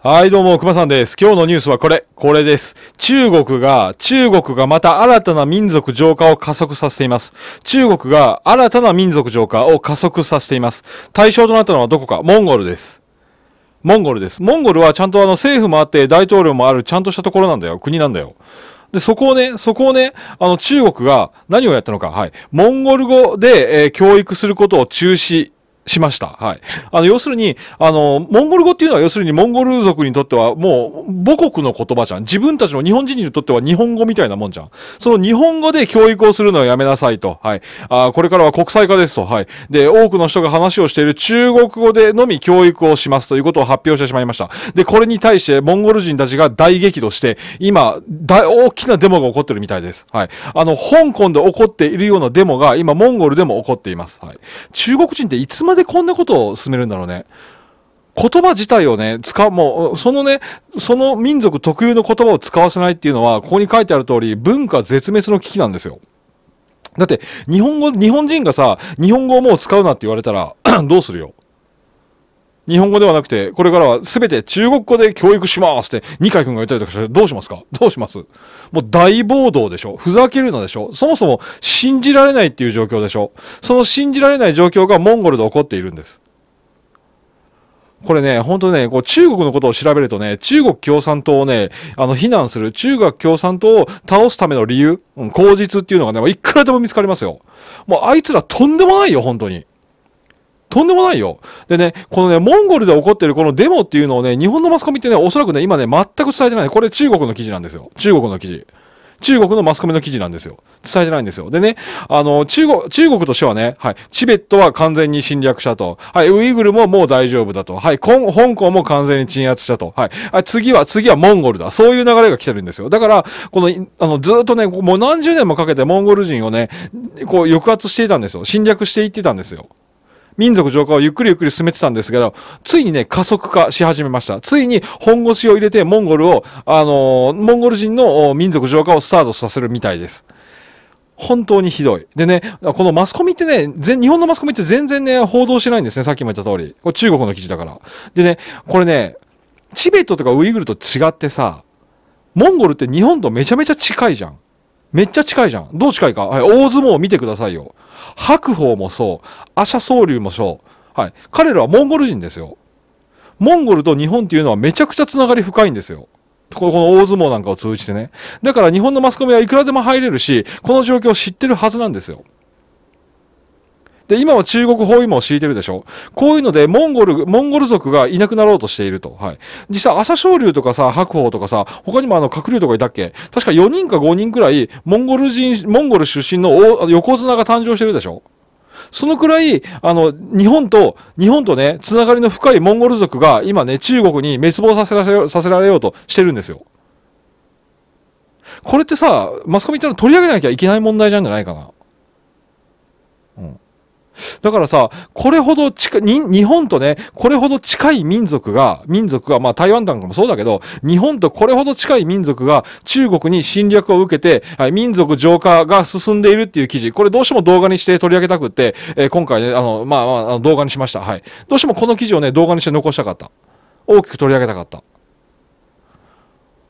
はい、どうも、熊さんです。今日のニュースはこれ、これです。中国が、中国がまた新たな民族浄化を加速させています。中国が新たな民族浄化を加速させています。対象となったのはどこか、モンゴルです。モンゴルです。モンゴルはちゃんとあの政府もあって大統領もあるちゃんとしたところなんだよ。国なんだよ。で、そこをね、そこをね、あの中国が何をやったのか。はい。モンゴル語で、えー、教育することを中止しました。はい。あの、要するに、あの、モンゴル語っていうのは、要するにモンゴル族にとっては、もう、母国の言葉じゃん。自分たちの日本人にとっては日本語みたいなもんじゃん。その日本語で教育をするのはやめなさいと。はい。あこれからは国際化ですと。はい。で、多くの人が話をしている中国語でのみ教育をしますということを発表してしまいました。で、これに対して、モンゴル人たちが大激怒して、今、大、大きなデモが起こってるみたいです。はい。あの、香港で起こっているようなデモが、今、モンゴルでも起こっています。はい。中国人っていつまででこんなことを進めるんだろうね。言葉自体をね、使う、もう、そのね、その民族特有の言葉を使わせないっていうのは、ここに書いてある通り、文化絶滅の危機なんですよ。だって、日本語、日本人がさ、日本語をもう使うなって言われたら どうするよ日本語ではなくて、これからは全て中国語で教育しますって、二階君が言ったりとかして、どうしますかどうしますもう大暴動でしょふざけるのでしょそもそも信じられないっていう状況でしょその信じられない状況がモンゴルで起こっているんです。これね、本当ね、こう中国のことを調べるとね、中国共産党をね、あの、非難する、中国共産党を倒すための理由、うん、口実っていうのがね、いくらでも見つかりますよ。もうあいつらとんでもないよ、本当に。とんでもないよ。でね、このね、モンゴルで起こってるこのデモっていうのをね、日本のマスコミってね、おそらくね、今ね、全く伝えてない。これ中国の記事なんですよ。中国の記事。中国のマスコミの記事なんですよ。伝えてないんですよ。でね、あの、中国、中国としてはね、はい、チベットは完全に侵略したと。はい、ウイグルももう大丈夫だと。はい、香港も完全に鎮圧したと。はい、あ次は、次はモンゴルだ。そういう流れが来てるんですよ。だから、この、あの、ずっとね、もう何十年もかけてモンゴル人をね、こう、抑圧していたんですよ。侵略していってたんですよ。民族浄化をゆっくりゆっくり進めてたんですけど、ついにね、加速化し始めました。ついに本腰を入れてモンゴルを、あの、モンゴル人の民族浄化をスタートさせるみたいです。本当にひどい。でね、このマスコミってね、日本のマスコミって全然ね、報道してないんですね。さっきも言った通り。これ中国の記事だから。でね、これね、チベットとかウイグルと違ってさ、モンゴルって日本とめちゃめちゃ近いじゃん。めっちゃ近いじゃん。どう近いか。はい、大相撲を見てくださいよ。白鵬もそう、アシャ総竜もそう。はい。彼らはモンゴル人ですよ。モンゴルと日本っていうのはめちゃくちゃつながり深いんですよ。この大相撲なんかを通じてね。だから日本のマスコミはいくらでも入れるし、この状況を知ってるはずなんですよ。で、今は中国包囲網を敷いてるでしょ。こういうので、モンゴル、モンゴル族がいなくなろうとしていると。はい。実際、朝青龍とかさ、白鵬とかさ、他にもあの、鶴竜とかいたっけ確か4人か5人くらい、モンゴル人、モンゴル出身の横綱が誕生してるでしょ。そのくらい、あの、日本と、日本とね、つながりの深いモンゴル族が今ね、中国に滅亡させられさせられようとしてるんですよ。これってさ、マスコミってのは取り上げなきゃいけない問題じゃないかな。うん。だからさ、これほど近に、日本とね、これほど近い民族が、民族が、まあ台湾なんかもそうだけど、日本とこれほど近い民族が中国に侵略を受けて、はい、民族浄化が進んでいるっていう記事、これどうしても動画にして取り上げたくって、えー、今回ね、あの、まあ、まあ、動画にしました。はい。どうしてもこの記事をね、動画にして残したかった。大きく取り上げたかった。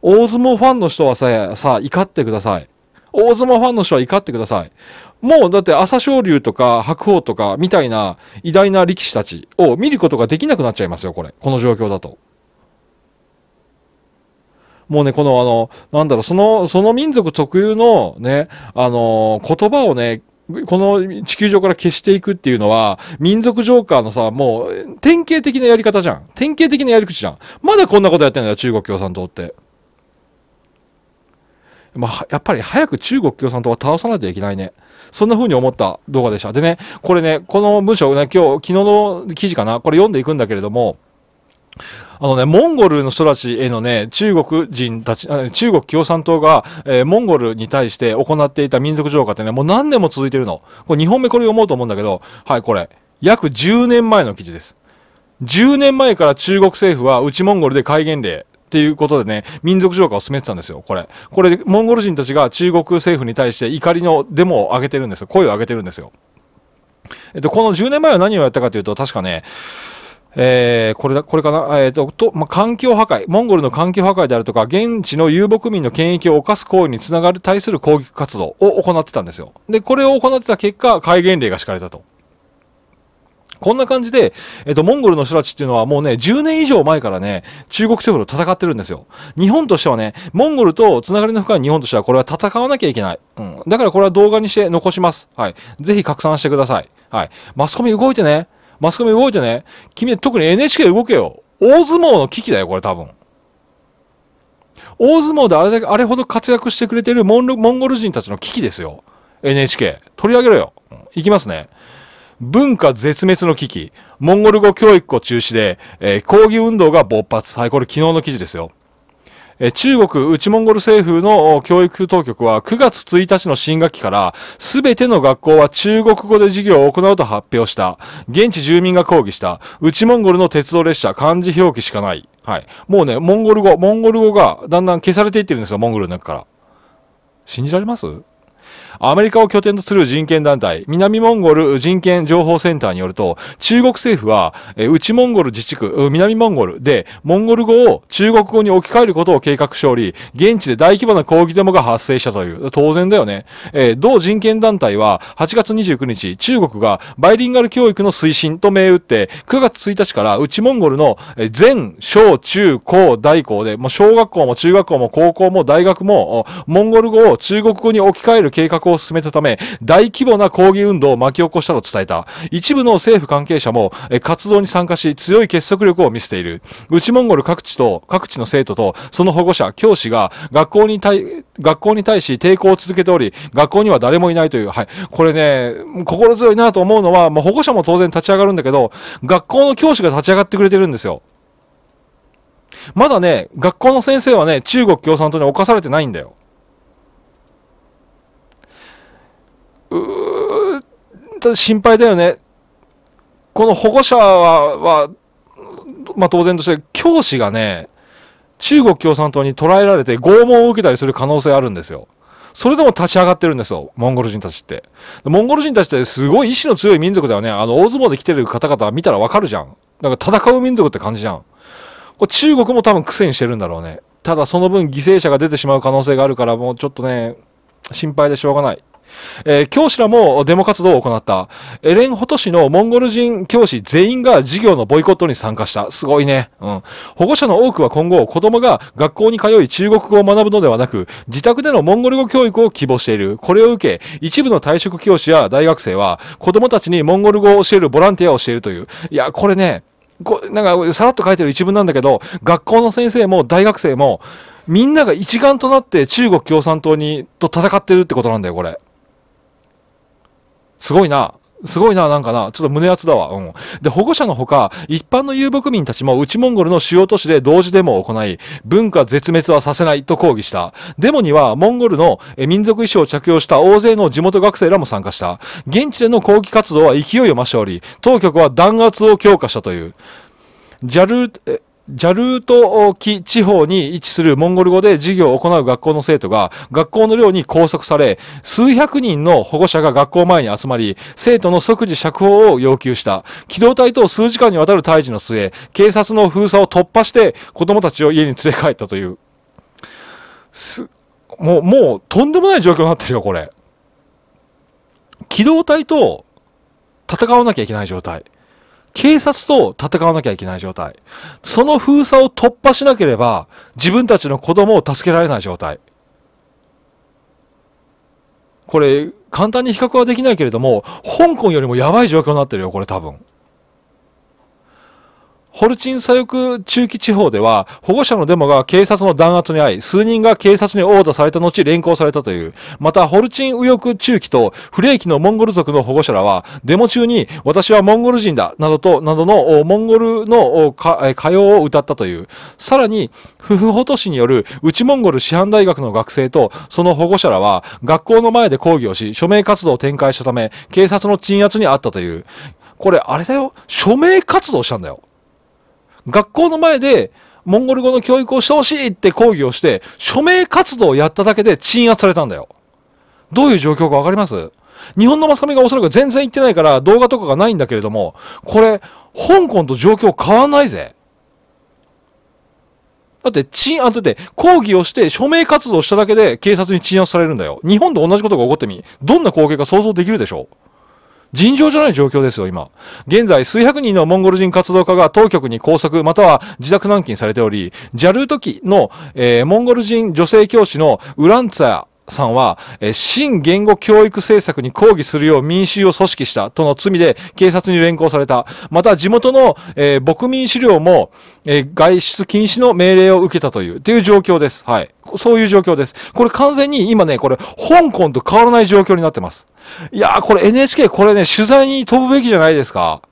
大相撲ファンの人はさ、さ、怒ってください。大相撲ファンの人は怒ってください。もうだって朝青龍とか白鵬とかみたいな偉大な力士たちを見ることができなくなっちゃいますよ、これ。この状況だと。もうね、このあの、なんだろう、その、その民族特有のね、あの、言葉をね、この地球上から消していくっていうのは、民族ジョーカーのさ、もう、典型的なやり方じゃん。典型的なやり口じゃん。まだこんなことやってんだよ、中国共産党って。まあ、やっぱり早く中国共産党は倒さないといけないね。そんな風に思った動画でした。でね、これね、この文章ね、今日、昨日の記事かな、これ読んでいくんだけれども、あのね、モンゴルの人たちへのね、中国人たち、中国共産党が、えー、モンゴルに対して行っていた民族浄化ってね、もう何年も続いてるの。これ2本目これ読もうと思うんだけど、はい、これ、約10年前の記事です。10年前から中国政府は内モンゴルで戒厳令っていうことでね、民族浄化を進めてたんですよ、これ。これ、モンゴル人たちが中国政府に対して怒りのデモを上げてるんですよ。声を上げてるんですよ。えっと、この10年前は何をやったかというと、確かね、えー、これだ、これかな、えっ、ー、と、と、まあ、環境破壊、モンゴルの環境破壊であるとか、現地の遊牧民の権益を犯す行為につながる対する攻撃活動を行ってたんですよ。で、これを行ってた結果、戒厳令が敷かれたと。こんな感じで、えっと、モンゴルの人たちっていうのはもうね、10年以上前からね、中国政府と戦ってるんですよ。日本としてはね、モンゴルとつながりの深い日本としてはこれは戦わなきゃいけない。うん。だからこれは動画にして残します。はい。ぜひ拡散してください。はい。マスコミ動いてね。マスコミ動いてね。君、特に NHK 動けよ。大相撲の危機だよ、これ多分。大相撲であれだけ、あれほど活躍してくれてるモンゴル人たちの危機ですよ。NHK。取り上げろよ。うん、いきますね。文化絶滅の危機、モンゴル語教育を中止で、えー、抗議運動が勃発。はい、これ昨日の記事ですよ。中国内モンゴル政府の教育当局は9月1日の新学期から全ての学校は中国語で授業を行うと発表した。現地住民が抗議した。内モンゴルの鉄道列車、漢字表記しかない。はい。もうね、モンゴル語、モンゴル語がだんだん消されていってるんですよ、モンゴルの中から。信じられますアメリカを拠点とする人権団体、南モンゴル人権情報センターによると、中国政府は、内モンゴル自治区、南モンゴルで、モンゴル語を中国語に置き換えることを計画しており、現地で大規模な抗議デモが発生したという。当然だよね。えー、同人権団体は、8月29日、中国がバイリンガル教育の推進と銘打って、9月1日から内モンゴルの全小中高大校で、もう小学校も中学校も高校も大学も、モンゴル語を中国語に置き換える計画をを進めたため、大規模な抗議運動を巻き起こしたと伝えた。一部の政府関係者も、活動に参加し、強い結束力を見せている。内モンゴル各地と、各地の生徒と、その保護者、教師が、学校に対、学校に対し抵抗を続けており、学校には誰もいないという、はい。これね、心強いなと思うのは、ま保護者も当然立ち上がるんだけど、学校の教師が立ち上がってくれてるんですよ。まだね、学校の先生はね、中国共産党に侵されてないんだよ。うーただ心配だよね。この保護者は、はまあ、当然として、教師がね、中国共産党に捕らえられて拷問を受けたりする可能性あるんですよ。それでも立ち上がってるんですよ、モンゴル人たちって。モンゴル人たちってすごい意志の強い民族だよね。あの、大相撲で来てる方々見たらわかるじゃん。なんか戦う民族って感じじゃん。これ中国も多分癖にしてるんだろうね。ただその分犠牲者が出てしまう可能性があるから、もうちょっとね、心配でしょうがない。えー、教師らもデモ活動を行った。エレンホト市のモンゴル人教師全員が授業のボイコットに参加した。すごいね。うん。保護者の多くは今後、子供が学校に通い中国語を学ぶのではなく、自宅でのモンゴル語教育を希望している。これを受け、一部の退職教師や大学生は、子供たちにモンゴル語を教えるボランティアをしているという。いや、これね、こなんか、さらっと書いてる一文なんだけど、学校の先生も大学生も、みんなが一丸となって中国共産党に、と戦ってるってことなんだよ、これ。すごいな。すごいな、なんかな。ちょっと胸熱だわ。うん。で、保護者のほか、一般の遊牧民たちも内モンゴルの主要都市で同時デモを行い、文化絶滅はさせないと抗議した。デモには、モンゴルの民族衣装を着用した大勢の地元学生らも参加した。現地での抗議活動は勢いを増しており、当局は弾圧を強化したという。ジャル、ジャルート沖地方に位置するモンゴル語で授業を行う学校の生徒が学校の寮に拘束され、数百人の保護者が学校前に集まり、生徒の即時釈放を要求した。機動隊と数時間にわたる退治の末、警察の封鎖を突破して子供たちを家に連れ帰ったという。もう、もうとんでもない状況になってるよ、これ。機動隊と戦わなきゃいけない状態。警察と戦わなきゃいけない状態。その封鎖を突破しなければ、自分たちの子供を助けられない状態。これ、簡単に比較はできないけれども、香港よりもやばい状況になってるよ、これ多分。ホルチン左翼中期地方では、保護者のデモが警察の弾圧に遭い、数人が警察に殴打された後連行されたという。また、ホルチン右翼中期と不利益のモンゴル族の保護者らは、デモ中に私はモンゴル人だ、などと、などのモンゴルの歌謡を歌ったという。さらに、フフホト市による内モンゴル師範大学の学生とその保護者らは、学校の前で抗議をし、署名活動を展開したため、警察の鎮圧にあったという。これ、あれだよ。署名活動したんだよ。学校の前で、モンゴル語の教育をしてほしいって抗議をして、署名活動をやっただけで鎮圧されたんだよ。どういう状況かわかります日本のマスコミがおそらく全然行ってないから動画とかがないんだけれども、これ、香港と状況変わんないぜ。だって、鎮圧って、抗議をして署名活動しただけで警察に鎮圧されるんだよ。日本と同じことが起こってみ、どんな光景か想像できるでしょう尋常じゃない状況ですよ、今。現在、数百人のモンゴル人活動家が当局に拘束、または自宅軟禁されており、ジャルート期の、えー、モンゴル人女性教師のウランツァさんは、えー、新言語教育政策に抗議するよう民衆を組織したとの罪で警察に連行された。また地元の、えー、牧民資料も、えー、外出禁止の命令を受けたという、という状況です。はい。そういう状況です。これ完全に今ね、これ香港と変わらない状況になってます。いやー、これ NHK、これね、取材に飛ぶべきじゃないですか。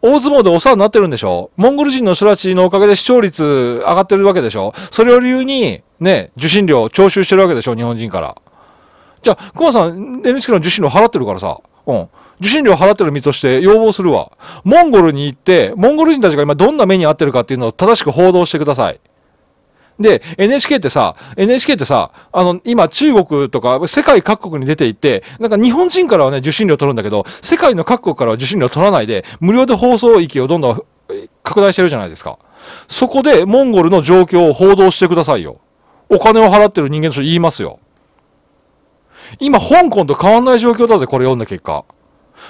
大相撲でお世話になってるんでしょモンゴル人の人たちのおかげで視聴率上がってるわけでしょそれを理由に、ね、受信料徴収してるわけでしょ日本人から。じゃあ、熊さん、NHK の受信料払ってるからさ。うん。受信料払ってる身として要望するわ。モンゴルに行って、モンゴル人たちが今どんな目に遭ってるかっていうのを正しく報道してください。で、NHK ってさ、NHK ってさ、あの、今中国とか世界各国に出ていって、なんか日本人からはね、受信料取るんだけど、世界の各国からは受信料取らないで、無料で放送域をどんどん拡大してるじゃないですか。そこでモンゴルの状況を報道してくださいよ。お金を払ってる人間として言いますよ。今、香港と変わんない状況だぜ、これ読んだ結果。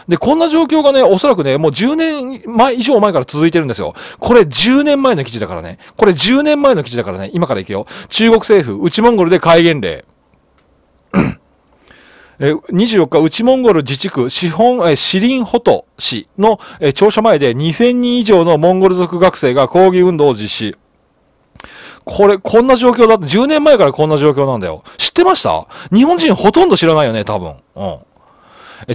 で、こんな状況がね、おそらくね、もう10年前以上前から続いてるんですよ。これ10年前の記事だからね。これ10年前の記事だからね。今から行くよ。中国政府、内モンゴルで戒厳令。24日、内モンゴル自治区、シホン、シリンホト市の庁舎前で2000人以上のモンゴル族学生が抗議運動を実施。これ、こんな状況だって、10年前からこんな状況なんだよ。知ってました日本人ほとんど知らないよね、多分。うん。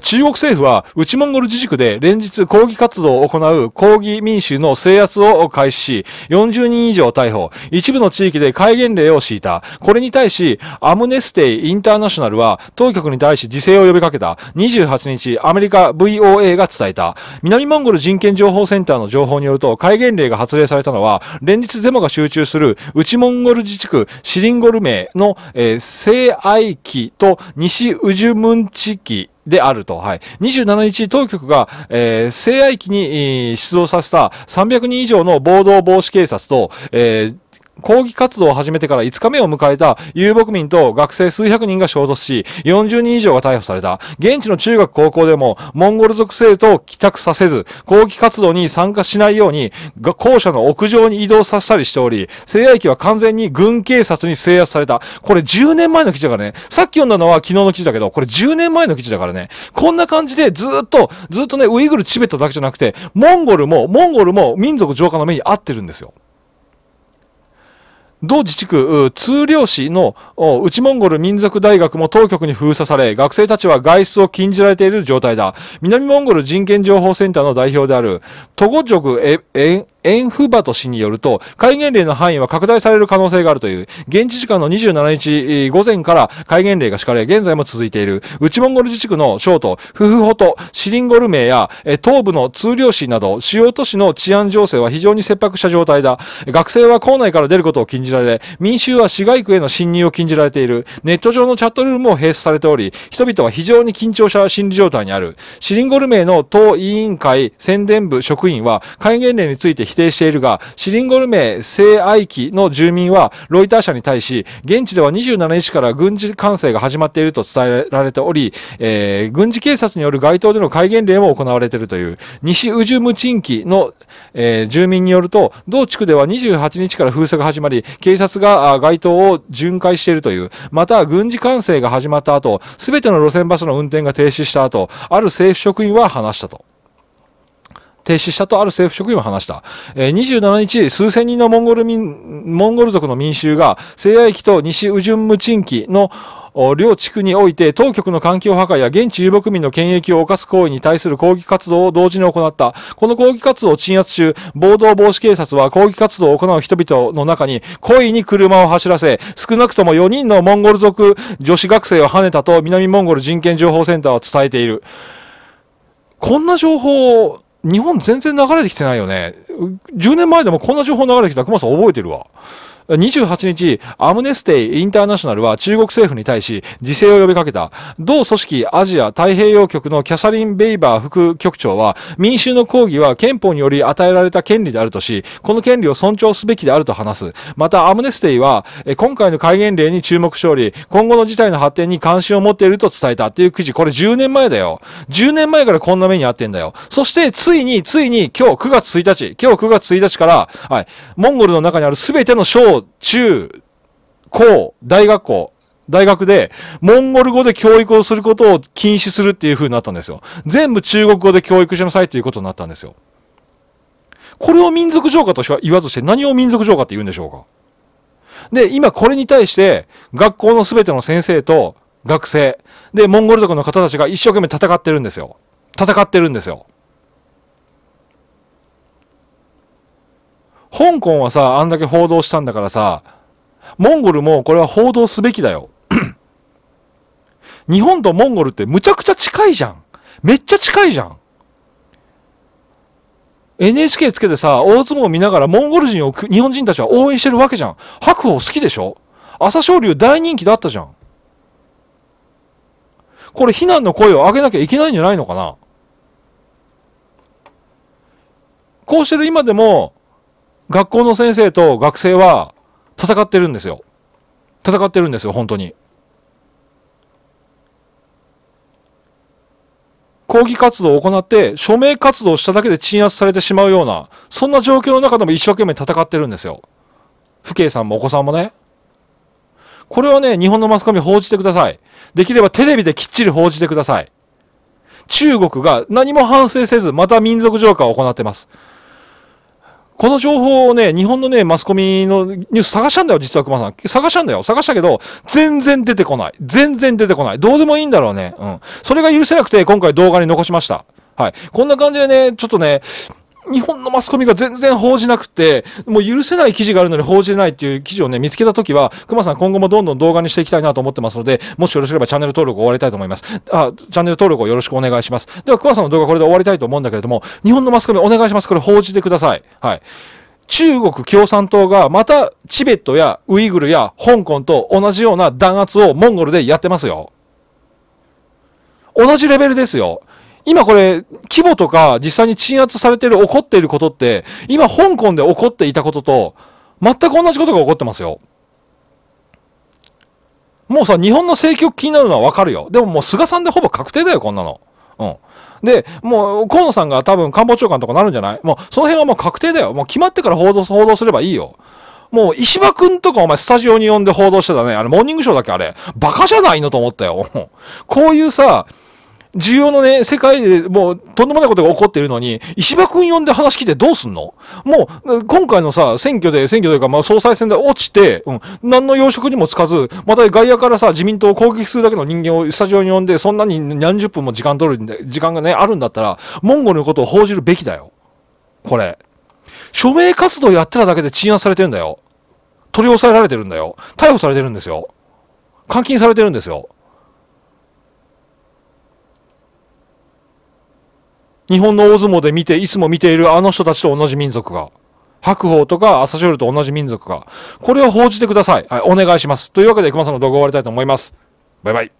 中国政府は内モンゴル自治区で連日抗議活動を行う抗議民衆の制圧を開始し、40人以上逮捕、一部の地域で戒厳令を敷いた。これに対し、アムネステイ・インターナショナルは当局に対し自制を呼びかけた。28日、アメリカ VOA が伝えた。南モンゴル人権情報センターの情報によると、戒厳令が発令されたのは、連日デモが集中する内モンゴル自治区シリンゴル名の、えー、聖愛期と西ウジュムン地域であると。はい。27日、当局が、えー、性愛機に、えー、出動させた300人以上の暴動防止警察と、えー抗議活動を始めてから5日目を迎えた遊牧民と学生数百人が衝突し、40人以上が逮捕された。現地の中学高校でも、モンゴル族生徒を帰宅させず、抗議活動に参加しないように、校舎の屋上に移動させたりしており、制圧機は完全に軍警察に制圧された。これ10年前の記事だからね。さっき読んだのは昨日の記事だけど、これ10年前の記事だからね。こんな感じでずっと、ずっとね、ウイグル、チベットだけじゃなくて、モンゴルも、モンゴルも民族浄化の目に合ってるんですよ。同自治区通量市の内モンゴル民族大学も当局に封鎖され、学生たちは外出を禁じられている状態だ。南モンゴル人権情報センターの代表である、トゴジョグエエエンフバト氏によると、戒厳令の範囲は拡大される可能性があるという、現地時間の27日午前から戒厳令が敷かれ、現在も続いている、内モンゴル自治区の省都、フフホト、シリンゴル名や、東部の通領市など、主要都市の治安情勢は非常に切迫した状態だ。学生は校内から出ることを禁じられ、民衆は市街区への侵入を禁じられている。ネット上のチャットルームも閉鎖されており、人々は非常に緊張した心理状態にある。シリンゴル名の党委員会宣伝部職員は、戒厳令について否定しているが、シリンゴルメ聖愛機の住民は、ロイター社に対し、現地では27日から軍事管制が始まっていると伝えられており、えー、軍事警察による街頭での戒厳令も行われているという、西ウジュムチンキの、えー、住民によると、同地区では28日から封鎖が始まり、警察が街頭を巡回しているという、また軍事管制が始まった後、すべての路線バスの運転が停止した後、ある政府職員は話したと。停止したとある政府職員は話した。えー、27日、数千人のモンゴル民、モンゴル族の民衆が、西亜駅と西ウジュンムチンの両地区において当局の環境破壊や現地遊牧民の権益を犯す行為に対する抗議活動を同時に行った。この抗議活動を鎮圧中、暴動防止警察は抗議活動を行う人々の中に、故意に車を走らせ、少なくとも4人のモンゴル族女子学生をはねたと南モンゴル人権情報センターは伝えている。こんな情報を日本全然流れてきてないよね。10年前でもこんな情報流れてきたら、熊さん覚えてるわ。28日、アムネステイ・インターナショナルは中国政府に対し自制を呼びかけた。同組織アジア太平洋局のキャサリン・ベイバー副局長は、民衆の抗議は憲法により与えられた権利であるとし、この権利を尊重すべきであると話す。また、アムネステイは、今回の戒厳令に注目しており、今後の事態の発展に関心を持っていると伝えたっていう記事、これ10年前だよ。10年前からこんな目にあってんだよ。そして、ついに、ついに、今日9月1日、今日9月1日から、はい、モンゴルの中にある全ての省中、高、大学校、大学で、モンゴル語で教育をすることを禁止するっていう風になったんですよ。全部中国語で教育しなさいっていうことになったんですよ。これを民族浄化とは言わずして何を民族浄化って言うんでしょうかで、今これに対して、学校の全ての先生と学生、で、モンゴル族の方たちが一生懸命戦ってるんですよ。戦ってるんですよ。香港はさ、あんだけ報道したんだからさ、モンゴルもこれは報道すべきだよ。日本とモンゴルってむちゃくちゃ近いじゃん。めっちゃ近いじゃん。NHK つけてさ、大相撲見ながらモンゴル人を日本人たちは応援してるわけじゃん。白鵬好きでしょ朝青龍大人気だったじゃん。これ非難の声を上げなきゃいけないんじゃないのかなこうしてる今でも、学校の先生と学生は戦ってるんですよ。戦ってるんですよ、本当に。抗議活動を行って、署名活動をしただけで鎮圧されてしまうような、そんな状況の中でも一生懸命戦ってるんですよ。父兄さんもお子さんもね。これはね、日本のマスコミ報じてください。できればテレビできっちり報じてください。中国が何も反省せず、また民族浄化を行ってます。この情報をね、日本のね、マスコミのニュース探したんだよ、実は熊さん。探したんだよ。探したけど、全然出てこない。全然出てこない。どうでもいいんだろうね。うん。それが許せなくて、今回動画に残しました。はい。こんな感じでね、ちょっとね、日本のマスコミが全然報じなくて、もう許せない記事があるのに報じないっていう記事をね、見つけたときは、熊さん今後もどんどん動画にしていきたいなと思ってますので、もしよろしければチャンネル登録を終わりたいと思います。あ、チャンネル登録をよろしくお願いします。では、熊さんの動画これで終わりたいと思うんだけれども、日本のマスコミお願いします。これ報じてください。はい。中国共産党がまたチベットやウイグルや香港と同じような弾圧をモンゴルでやってますよ。同じレベルですよ。今これ、規模とか実際に鎮圧されてる、起こっていることって、今香港で起こっていたことと、全く同じことが起こってますよ。もうさ、日本の政局気になるのはわかるよ。でももう菅さんでほぼ確定だよ、こんなの。うん。で、もう河野さんが多分官房長官とかなるんじゃないもうその辺はもう確定だよ。もう決まってから報道、報道すればいいよ。もう石破くんとかお前スタジオに呼んで報道してたね。あれ、モーニングショーだっけあれ。バカじゃないのと思ったよ。こういうさ、需要のね、世界でもうとんでもないことが起こっているのに、石破君呼んで話聞いてどうすんのもう、今回のさ、選挙で、選挙というか、まあ総裁選で落ちて、うん、何の要職にもつかず、また外野からさ、自民党を攻撃するだけの人間をスタジオに呼んで、そんなに何十分も時間取るんで、時間がね、あるんだったら、モンゴルのことを報じるべきだよ。これ。署名活動やってただけで鎮圧されてるんだよ。取り押さえられてるんだよ。逮捕されてるんですよ。監禁されてるんですよ。日本の大相撲で見て、いつも見ているあの人たちと同じ民族が、白鵬とか朝青龍と同じ民族が、これを報じてください。はい、お願いします。というわけで、熊さんの動画を終わりたいと思います。バイバイ。